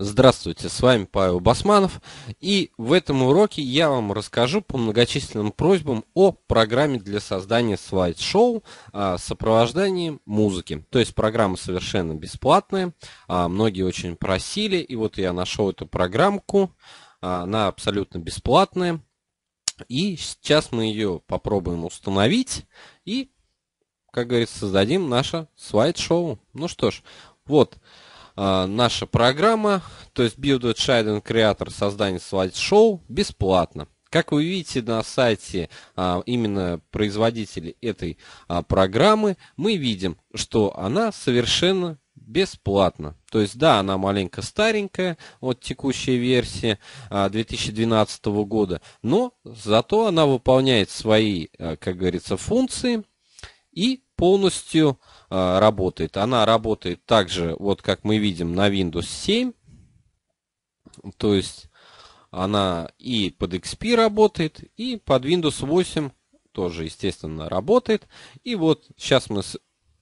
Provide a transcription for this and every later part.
Здравствуйте, с вами Павел Басманов, и в этом уроке я вам расскажу по многочисленным просьбам о программе для создания слайд-шоу с а, сопровождением музыки. То есть программа совершенно бесплатная, а, многие очень просили, и вот я нашел эту программку, а, она абсолютно бесплатная, и сейчас мы ее попробуем установить и, как говорится, создадим наше слайд-шоу. Ну что ж, вот... А, наша программа, то есть Build with Shiden Creator создание слайд-шоу бесплатно. Как вы видите на сайте а, именно производителей этой а, программы, мы видим, что она совершенно бесплатно. То есть, да, она маленько старенькая, вот текущая версия 2012 а, года, но зато она выполняет свои, а, как говорится, функции и полностью э, работает. Она работает также, вот как мы видим, на Windows 7. То есть она и под XP работает, и под Windows 8 тоже, естественно, работает. И вот сейчас мы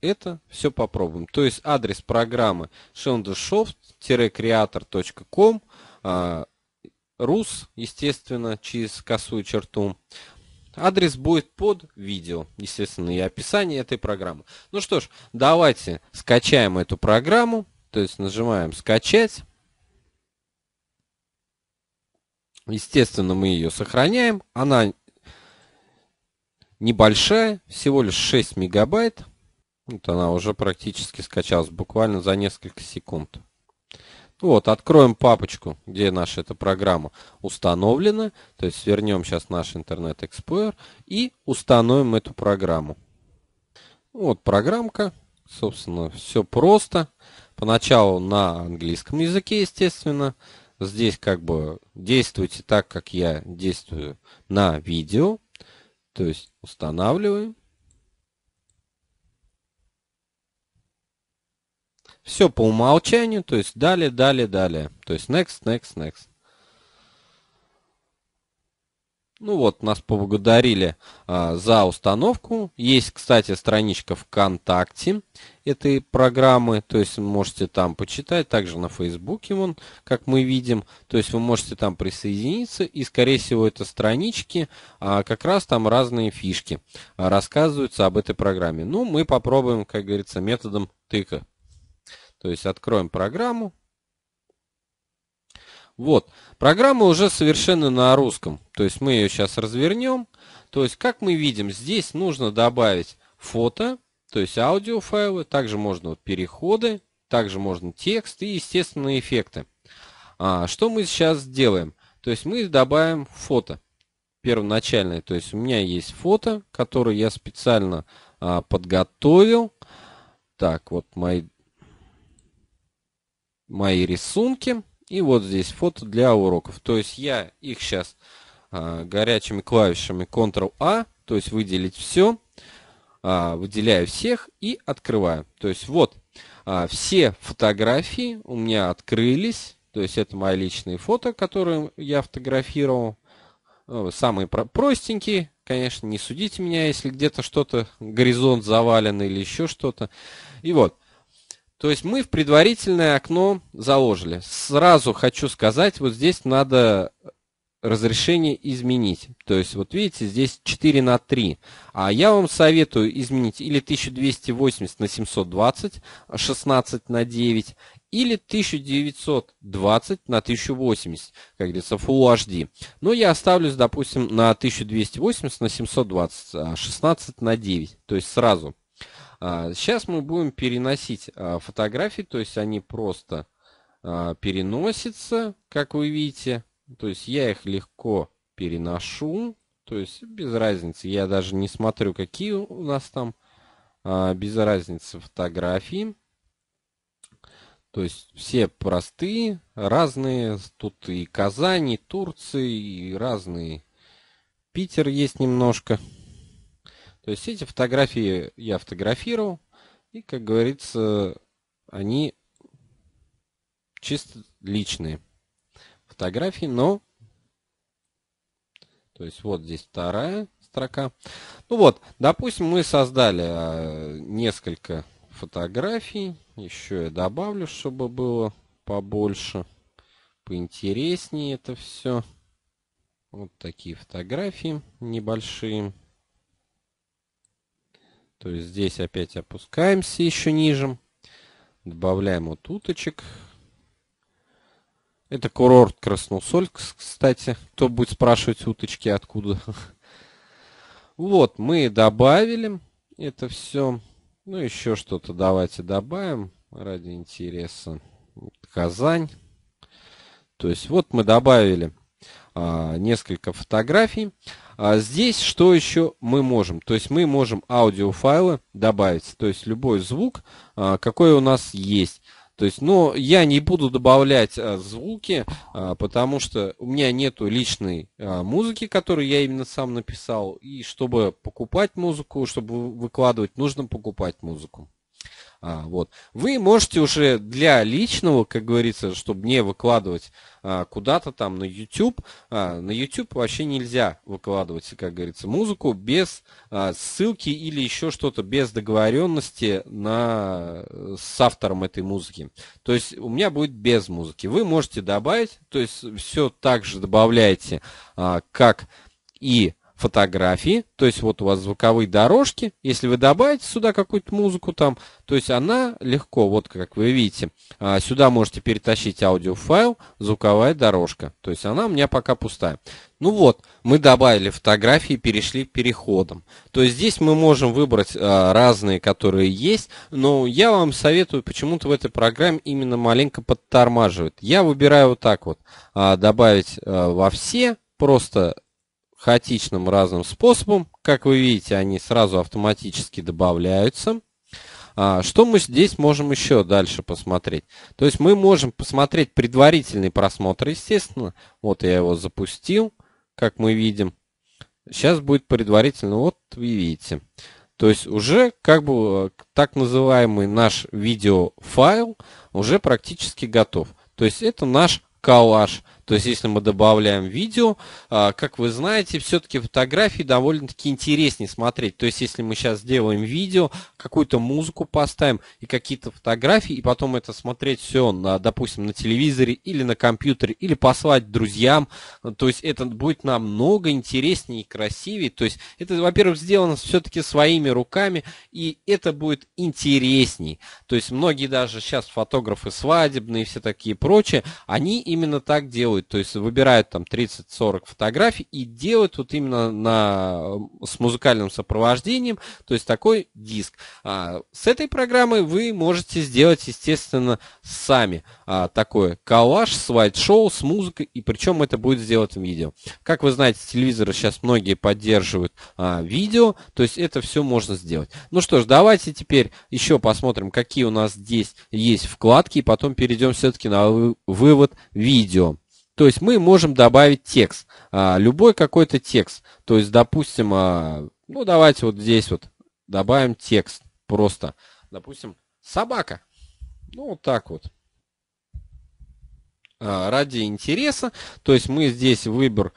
это все попробуем. То есть адрес программы shondoshoft-creator.com, э, рус, естественно, через косую черту. Адрес будет под видео, естественно, и описание этой программы. Ну что ж, давайте скачаем эту программу. То есть нажимаем «Скачать». Естественно, мы ее сохраняем. Она небольшая, всего лишь 6 мегабайт. Вот она уже практически скачалась, буквально за несколько секунд. Вот, откроем папочку, где наша эта программа установлена. То есть вернем сейчас наш Internet Explorer и установим эту программу. Вот программка. Собственно, все просто. Поначалу на английском языке, естественно. Здесь как бы действуйте так, как я действую на видео. То есть устанавливаем. Все по умолчанию, то есть далее, далее, далее. То есть next, next, next. Ну вот, нас поблагодарили а, за установку. Есть, кстати, страничка ВКонтакте этой программы. То есть можете там почитать. Также на Фейсбуке он, как мы видим. То есть вы можете там присоединиться. И, скорее всего, это странички. А, как раз там разные фишки а, рассказываются об этой программе. Ну, мы попробуем, как говорится, методом тыка. То есть откроем программу. Вот, программа уже совершенно на русском. То есть мы ее сейчас развернем. То есть, как мы видим, здесь нужно добавить фото, то есть аудиофайлы, также можно вот переходы, также можно текст и, естественно, эффекты. А, что мы сейчас сделаем? То есть мы добавим фото первоначальное. То есть у меня есть фото, которое я специально а, подготовил. Так, вот мои мои рисунки. И вот здесь фото для уроков. То есть я их сейчас а, горячими клавишами Ctrl-A, то есть выделить все, а, выделяю всех и открываю. То есть вот а, все фотографии у меня открылись. То есть это мои личные фото, которые я фотографировал. Ну, самые простенькие, конечно, не судите меня, если где-то что-то, горизонт завален или еще что-то. И вот, то есть мы в предварительное окно заложили. Сразу хочу сказать, вот здесь надо разрешение изменить. То есть, вот видите, здесь 4 на 3. А я вам советую изменить или 1280 на 720, 16 на 9, или 1920 на 1080, как говорится, Full HD. Но я оставлюсь, допустим, на 1280 на 720, 16 а на 9, то есть сразу. А, сейчас мы будем переносить а, фотографии, то есть они просто а, переносятся, как вы видите. То есть я их легко переношу, то есть без разницы. Я даже не смотрю, какие у нас там, без разницы фотографии. То есть все простые, разные. Тут и Казань, и Турция, и разные. Питер есть немножко. То есть эти фотографии я фотографировал, и, как говорится, они чисто личные фотографии, но... То есть вот здесь вторая строка. Ну вот, допустим, мы создали а, несколько фотографий. Еще я добавлю, чтобы было побольше, поинтереснее это все. Вот такие фотографии небольшие. То есть здесь опять опускаемся еще ниже. Добавляем вот уточек. Это курорт Красносольск, кстати. Кто будет спрашивать уточки откуда? Вот, мы добавили это все. Ну, еще что-то давайте добавим ради интереса. Казань. То есть вот мы добавили а, несколько фотографий. А здесь что еще мы можем? То есть мы можем аудиофайлы добавить, то есть любой звук, а, какой у нас есть. То есть, но я не буду добавлять а, звуки, а, потому что у меня нету личной музыки, которую я именно сам написал. И чтобы покупать музыку, чтобы выкладывать, нужно покупать музыку. А, вот. Вы можете уже для личного, как говорится, чтобы не выкладывать а, куда-то там на YouTube, а, на YouTube вообще нельзя выкладывать, как говорится, музыку без а, ссылки или еще что-то, без договоренности на, э, с автором этой музыки. То есть у меня будет без музыки. Вы можете добавить, то есть все так же добавляете, а, как и фотографии, то есть вот у вас звуковые дорожки, если вы добавите сюда какую-то музыку там, то есть она легко, вот как вы видите, а, сюда можете перетащить аудиофайл, звуковая дорожка, то есть она у меня пока пустая. Ну вот, мы добавили фотографии, перешли переходом, То есть здесь мы можем выбрать а, разные, которые есть, но я вам советую, почему-то в этой программе именно маленько подтормаживает. Я выбираю вот так вот, а, добавить во все, просто хаотичным разным способом. Как вы видите, они сразу автоматически добавляются. А, что мы здесь можем еще дальше посмотреть? То есть мы можем посмотреть предварительный просмотр, естественно. Вот я его запустил, как мы видим. Сейчас будет предварительно, вот вы видите. То есть уже как бы э, так называемый наш видеофайл уже практически готов. То есть это наш коллаж, то есть, если мы добавляем видео, а, как вы знаете, все-таки фотографии довольно-таки интереснее смотреть. То есть, если мы сейчас сделаем видео, какую-то музыку поставим и какие-то фотографии, и потом это смотреть все, на, допустим, на телевизоре или на компьютере, или послать друзьям, то есть это будет намного интереснее и красивее. То есть это, во-первых, сделано все-таки своими руками, и это будет интересней. То есть многие даже сейчас фотографы свадебные, все такие прочие, они именно так делают делают, то есть выбирают там 30-40 фотографий и делают вот именно на, э, с музыкальным сопровождением, то есть такой диск. А, с этой программой вы можете сделать, естественно, сами а, такой коллаж, слайд-шоу с музыкой, и причем это будет сделать в видео. Как вы знаете, телевизоры сейчас многие поддерживают а, видео, то есть это все можно сделать. Ну что ж, давайте теперь еще посмотрим, какие у нас здесь есть вкладки, и потом перейдем все-таки на вывод видео. То есть мы можем добавить текст, а, любой какой-то текст. То есть, допустим, а, ну давайте вот здесь вот добавим текст просто. Допустим, собака. Ну вот так вот. А, ради интереса. То есть мы здесь выбор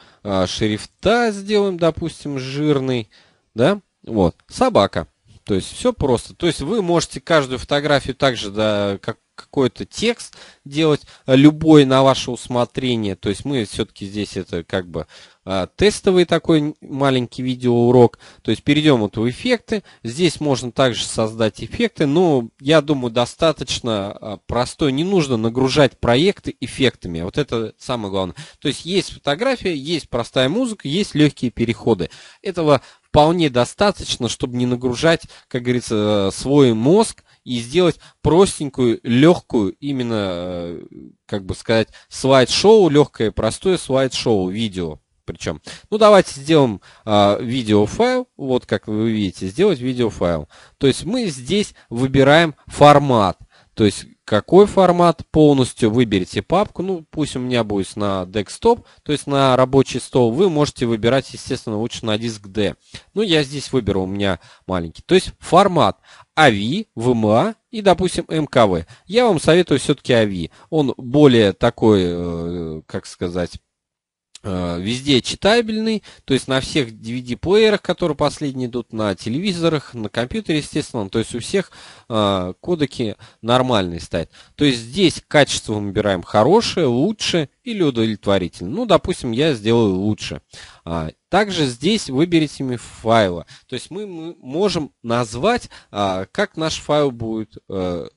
шрифта сделаем, допустим, жирный. Да? Вот. Собака. То есть все просто. То есть вы можете каждую фотографию также да, как, какой-то текст делать, э, любой на ваше усмотрение. То есть мы все-таки здесь это как бы э, тестовый такой маленький видеоурок. То есть перейдем вот в эффекты. Здесь можно также создать эффекты, но ну, я думаю достаточно э, простой. Не нужно нагружать проекты эффектами. Вот это самое главное. То есть есть фотография, есть простая музыка, есть легкие переходы. Этого вполне достаточно, чтобы не нагружать, как говорится, свой мозг и сделать простенькую, легкую, именно, э, как бы сказать, слайд-шоу, легкое, простое слайд-шоу, видео причем. Ну, давайте сделаем э, видеофайл, вот как вы видите, сделать видеофайл. То есть мы здесь выбираем формат, то есть какой формат полностью, выберите папку, ну пусть у меня будет на десктоп, то есть на рабочий стол, вы можете выбирать, естественно, лучше на диск D. Ну я здесь выберу, у меня маленький. То есть формат AVI, а VMA а и, допустим, МКВ. Я вам советую все-таки AVI. А Он более такой, э, как сказать, Э, везде читабельный, то есть на всех DVD-плеерах, которые последние идут, на телевизорах, на компьютере, естественно, то есть у всех э, кодеки нормальные стоят. То есть здесь качество выбираем хорошее, лучше или удовлетворительное. Ну, допустим, я сделаю лучше. А, также здесь выберите имя файла. То есть мы, мы можем назвать, а, как наш файл будет э,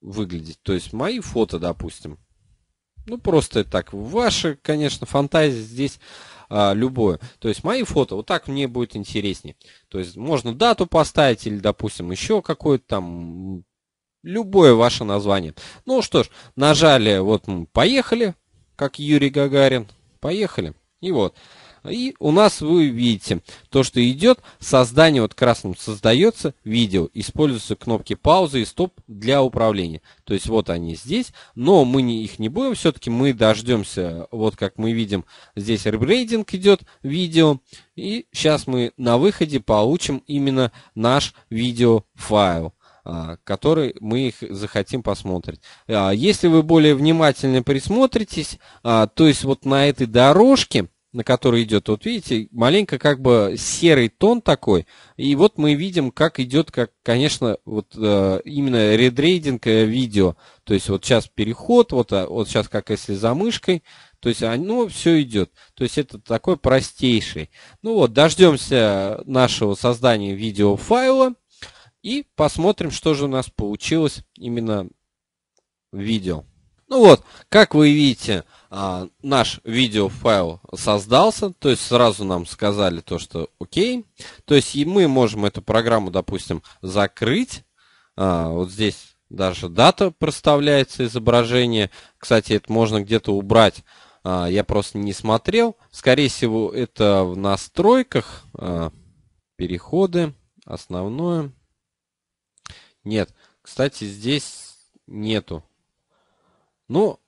выглядеть. То есть мои фото, допустим. Ну, просто так. Ваши, конечно, фантазия здесь а, любое. То есть мои фото, вот так мне будет интереснее. То есть можно дату поставить или, допустим, еще какое-то там любое ваше название. Ну что ж, нажали, вот поехали, как Юрий Гагарин, поехали. И вот. И у нас вы видите то, что идет, создание вот красным создается видео, используются кнопки паузы и стоп для управления. То есть вот они здесь, но мы не, их не будем, все-таки мы дождемся, вот как мы видим, здесь ребрейдинг идет видео, и сейчас мы на выходе получим именно наш видеофайл а, который мы их захотим посмотреть. А, если вы более внимательно присмотритесь, а, то есть вот на этой дорожке на который идет, вот видите, маленько как бы серый тон такой, и вот мы видим, как идет, как, конечно, вот э, именно редрейдинг э, видео, то есть вот сейчас переход, вот, а, вот сейчас как если за мышкой, то есть оно а, ну, все идет, то есть это такой простейший. Ну вот, дождемся нашего создания видеофайла и посмотрим, что же у нас получилось именно в видео. Ну вот, как вы видите, а, наш видеофайл создался, то есть сразу нам сказали то, что окей. То есть и мы можем эту программу, допустим, закрыть. А, вот здесь даже дата проставляется, изображение. Кстати, это можно где-то убрать. А, я просто не смотрел. Скорее всего, это в настройках. Переходы. Основное. Нет. Кстати, здесь нету ну,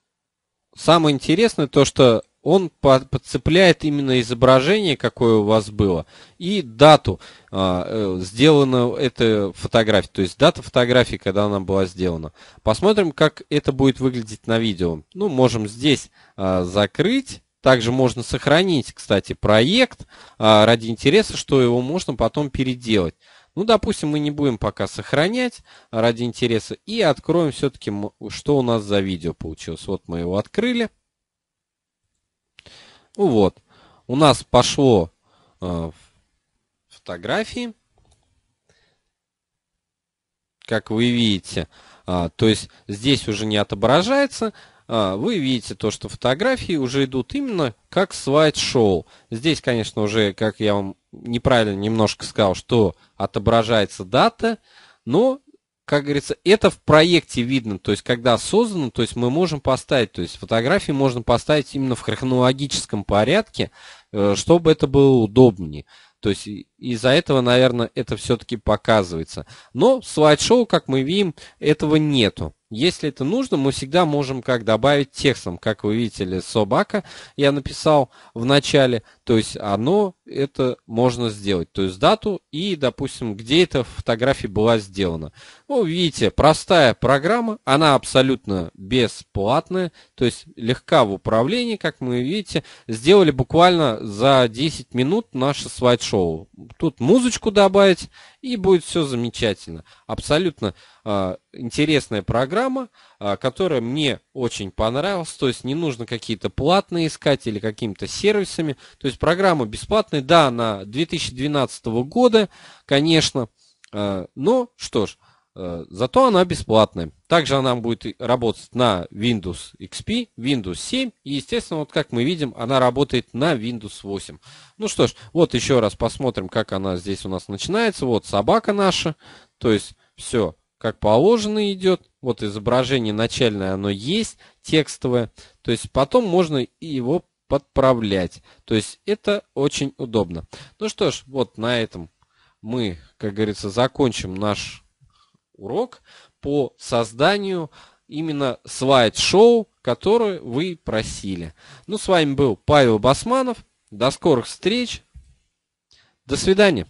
самое интересное то, что он подцепляет именно изображение, какое у вас было, и дату, а, э, сделана эта фотография, то есть дата фотографии, когда она была сделана. Посмотрим, как это будет выглядеть на видео. Ну, можем здесь а, закрыть. Также можно сохранить, кстати, проект а, ради интереса, что его можно потом переделать. Ну, допустим, мы не будем пока сохранять ради интереса и откроем все-таки, что у нас за видео получилось. Вот мы его открыли. Ну вот, у нас пошло э, фотографии, как вы видите. А, то есть здесь уже не отображается, а, вы видите то, что фотографии уже идут именно как слайд-шоу. Здесь, конечно, уже, как я вам неправильно немножко сказал, что отображается дата, но, как говорится, это в проекте видно, то есть когда создано, то есть мы можем поставить, то есть фотографии можно поставить именно в хронологическом порядке, э, чтобы это было удобнее. То есть из-за этого, наверное, это все-таки показывается. Но слайд-шоу, как мы видим, этого нету. Если это нужно, мы всегда можем как добавить текстом, как вы видели, собака я написал в начале, то есть оно это можно сделать, то есть дату и, допустим, где эта фотография была сделана. Ну, видите, простая программа, она абсолютно бесплатная, то есть легка в управлении, как мы видите, сделали буквально за 10 минут наше слайд-шоу. Тут музычку добавить и будет все замечательно. Абсолютно а, интересная программа, а, которая мне очень понравилась. То есть не нужно какие-то платные искать или какими-то сервисами. То есть программа бесплатная, да, на 2012 года, конечно. А, но что ж, зато она бесплатная. Также она будет работать на Windows XP, Windows 7 и, естественно, вот как мы видим, она работает на Windows 8. Ну что ж, вот еще раз посмотрим, как она здесь у нас начинается. Вот собака наша, то есть все, как положено идет. Вот изображение начальное, оно есть, текстовое. То есть потом можно его подправлять. То есть это очень удобно. Ну что ж, вот на этом мы, как говорится, закончим наш урок по созданию именно слайд-шоу, которое вы просили. Ну, с вами был Павел Басманов. До скорых встреч. До свидания.